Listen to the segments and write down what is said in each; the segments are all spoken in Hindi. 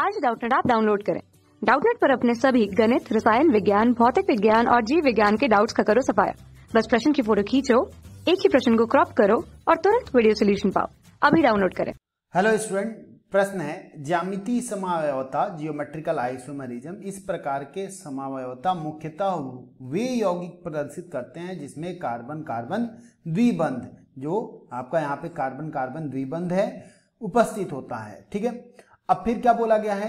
आज डाउटनेट आप डाउनलोड करें डाउटनेट पर अपने सभी गणित रसायन विज्ञान भौतिक विज्ञान और जीव विज्ञान के डाउट्स का करो सफाया बस प्रश्न की फोटो खींचो एक ही प्रश्न को क्रॉप करो और तुरंत वीडियो सोल्यूशन पाओ अभी डाउनलोड करें हेलो स्टूडेंट प्रश्न है ज्यामिति समावयता जियोमेट्रिकल आइसोमेरिज्म इस प्रकार के समावयता मुख्यतः वे यौगिक प्रदर्शित करते हैं जिसमें कार्बन कार्बन द्विबंध जो आपका यहाँ पे कार्बन कार्बन द्विबंध है उपस्थित होता है ठीक है अब फिर क्या बोला गया है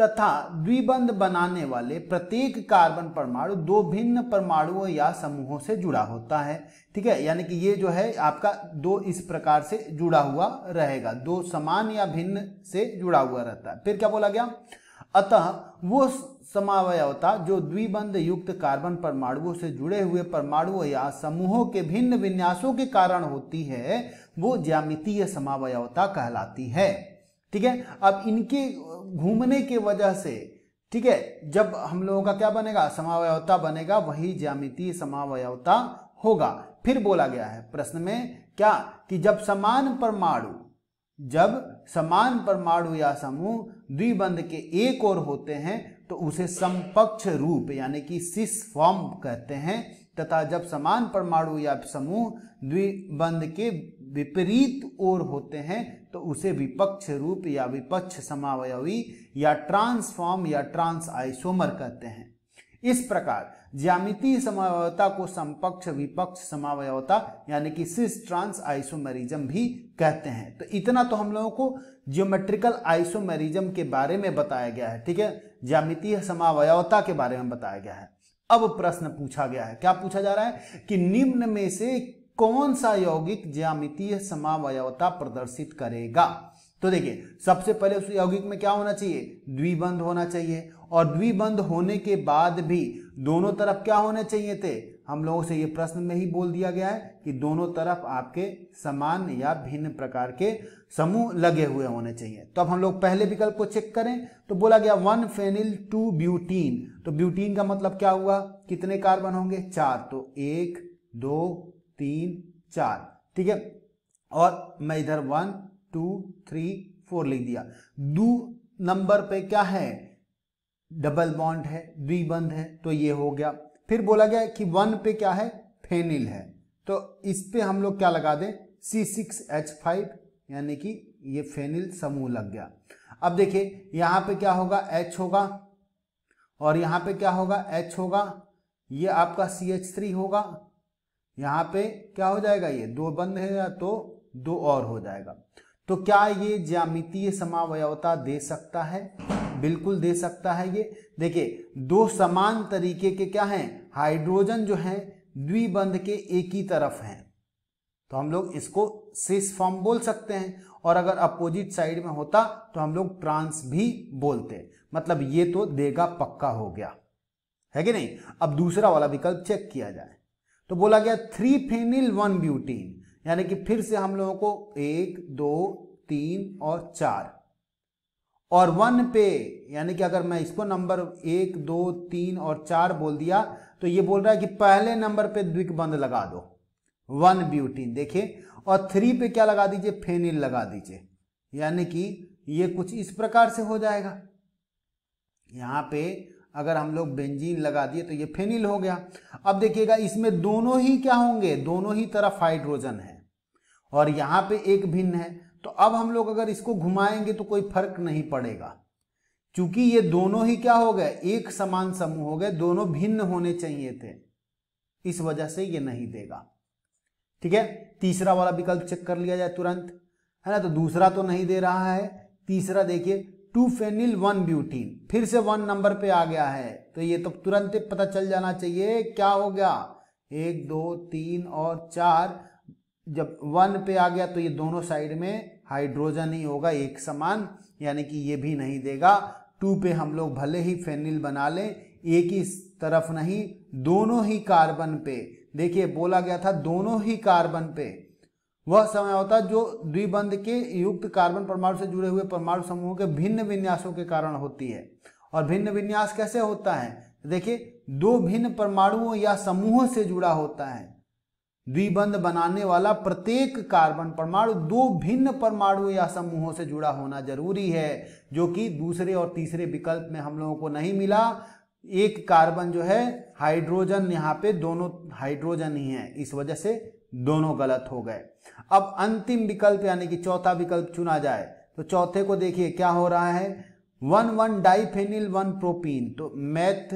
तथा द्विबंध बनाने वाले प्रत्येक कार्बन परमाणु दो भिन्न परमाणुओं या समूहों से जुड़ा होता है ठीक है यानी कि ये जो है आपका दो इस प्रकार से जुड़ा हुआ रहेगा दो समान या भिन्न से जुड़ा हुआ रहता है फिर क्या बोला गया अतः वो समावयवता जो द्विबंध युक्त कार्बन परमाणुओं से जुड़े हुए परमाणुओं या समूहों के भिन्न विन्यासों के कारण होती है वो ज्यामितीय समावयवता कहलाती है ठीक है अब इनके घूमने के वजह से ठीक है जब हम लोगों का क्या बनेगा समावयवता बनेगा वही ज्यामिति समावयवता होगा फिर बोला गया है प्रश्न में क्या कि जब समान परमाणु जब समान परमाणु या समूह द्विबंध के एक और होते हैं तो उसे समपक्ष रूप यानी कि सिस फॉर्म कहते हैं तथा जब समान परमाणु या समूह द्विबंध के विपरीत ओर होते हैं तो उसे विपक्ष रूप या विपक्ष समावयवी या ट्रांसफॉर्म या ट्रांस आइसोमर कहते हैं इस प्रकार ज्यामिति समावयता को समपक्ष विपक्ष समावयता यानी कि सिस ट्रांस आइसोमेरिज्म भी कहते हैं तो इतना तो हम लोगों को जियोमेट्रिकल आइसोमेरिज्म के बारे में बताया गया है ठीक है ज्यामिति समावयता के बारे में बताया गया है अब प्रश्न पूछा गया है क्या पूछा जा रहा है कि निम्न में से कौन सा यौगिक ज्यामितीय समावयवता प्रदर्शित करेगा तो देखिए सबसे पहले उस यौगिक में क्या होना चाहिए द्विबंध होना चाहिए और द्विबंध होने के बाद भी दोनों तरफ क्या होने चाहिए थे हम लोगों से ये प्रश्न में ही बोल दिया गया है कि दोनों तरफ आपके समान या भिन्न प्रकार के समूह लगे हुए होने चाहिए तो अब हम लोग पहले विकल्प को चेक करें तो बोला गया वन फेनिल टू ब्यूटीन तो ब्यूटीन का मतलब क्या हुआ कितने कार्बन होंगे चार तो एक दो तीन चार ठीक है और मैं इधर वन टू थ्री फोर लिख दिया दो नंबर पे क्या है डबल बॉन्ड है द्विबंध है तो ये हो गया फिर बोला गया कि वन पे क्या है फेनिल है तो इस पे हम लोग क्या लगा दें सी सिक्स एच फाइव यानी कि ये फेनिल समूह लग गया अब देखिए यहां पे क्या होगा एच होगा और यहां पे क्या होगा एच होगा ये आपका सी एच थ्री होगा यहाँ पे क्या हो जाएगा ये दो बंद है या तो दो और हो जाएगा तो क्या ये ज्यामितीय समावयवता दे सकता है बिल्कुल दे सकता है ये देखिए दो समान तरीके के क्या हैं हाइड्रोजन जो है द्विबंध के एक ही तरफ हैं तो हम लोग इसको सिस फॉर्म बोल सकते हैं और अगर अपोजिट साइड में होता तो हम लोग ट्रांस भी बोलते मतलब ये तो देगा पक्का हो गया है कि नहीं अब दूसरा वाला विकल्प चेक किया जाए तो बोला गया थ्री फेनिल वन ब्यूटीन यानी कि फिर से हम लोगों को एक दो तीन और चार और वन पे यानी कि अगर मैं इसको नंबर एक दो तीन और चार बोल दिया तो ये बोल रहा है कि पहले नंबर पे द्विक बंद लगा दो वन ब्यूटीन देखिए और थ्री पे क्या लगा दीजिए फेनिल लगा दीजिए यानी कि ये कुछ इस प्रकार से हो जाएगा यहां पे अगर हम लोग बेंजीन लगा दिए तो ये फेनिल हो गया अब देखिएगा इसमें दोनों ही क्या होंगे दोनों ही तरफ हाइड्रोजन है और यहाँ पे एक भिन्न है तो अब हम लोग अगर इसको घुमाएंगे तो कोई फर्क नहीं पड़ेगा क्योंकि ये दोनों ही क्या हो गए एक समान समूह हो गए दोनों भिन्न होने चाहिए थे इस वजह से ये नहीं देगा ठीक है तीसरा वाला विकल्प चेक कर लिया जाए तुरंत है ना तो दूसरा तो नहीं दे रहा है तीसरा देखिए टू फेनिल वन ब्यूटीन फिर से वन नंबर पे आ गया है तो ये तो तुरंत पता चल जाना चाहिए क्या हो गया एक दो तीन और चार जब वन पे आ गया तो ये दोनों साइड में हाइड्रोजन ही होगा एक समान यानी कि ये भी नहीं देगा टू पे हम लोग भले ही फेनिल बना लें एक ही तरफ नहीं दोनों ही कार्बन पे देखिए बोला गया था दोनों ही कार्बन पे वह समय होता है जो द्विबंध के युक्त कार्बन परमाणु से जुड़े हुए परमाणु समूहों के भिन्न विन्यासों के कारण होती है और भिन्न विन्यास कैसे होता है देखिए दो भिन्न परमाणुओं या समूहों से जुड़ा होता है द्विबंध बनाने वाला प्रत्येक कार्बन परमाणु दो भिन्न परमाणु या समूहों से जुड़ा होना जरूरी है जो कि दूसरे और तीसरे विकल्प में हम लोगों को नहीं मिला एक कार्बन जो है हाइड्रोजन यहाँ पे दोनों हाइड्रोजन ही है इस वजह से दोनों गलत हो गए अब अंतिम विकल्प यानी कि चौथा विकल्प चुना जाए तो चौथे को देखिए क्या हो रहा है one one diphenyl one propene तो मैथ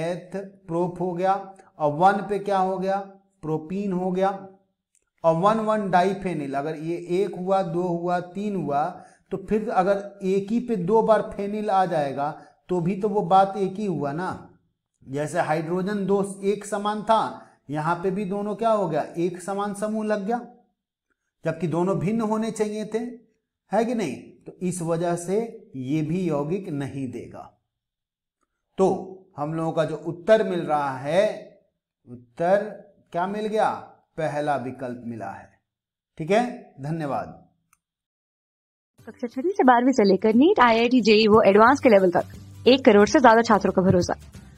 एथ प्रोप हो गया और वन पे क्या हो गया प्रोपीन हो गया और वन वन डाइफेनिल अगर ये एक हुआ दो हुआ तीन हुआ तो फिर अगर एक ही पे दो बार फेनिल आ जाएगा तो भी तो वो बात एक ही हुआ ना जैसे हाइड्रोजन दो एक समान था यहां पे भी दोनों क्या हो गया एक समान समूह लग गया जबकि दोनों भिन्न होने चाहिए थे है कि नहीं तो इस वजह से ये भी यौगिक नहीं देगा तो हम लोगों का जो उत्तर मिल रहा है उत्तर क्या मिल गया पहला विकल्प मिला है ठीक है धन्यवाद कक्षा छठी से बारहवीं से लेकर NEET I I T JEE वो एडवांस के लेवल तक एक करोड़ से ज्यादा छात्रों का भरोसा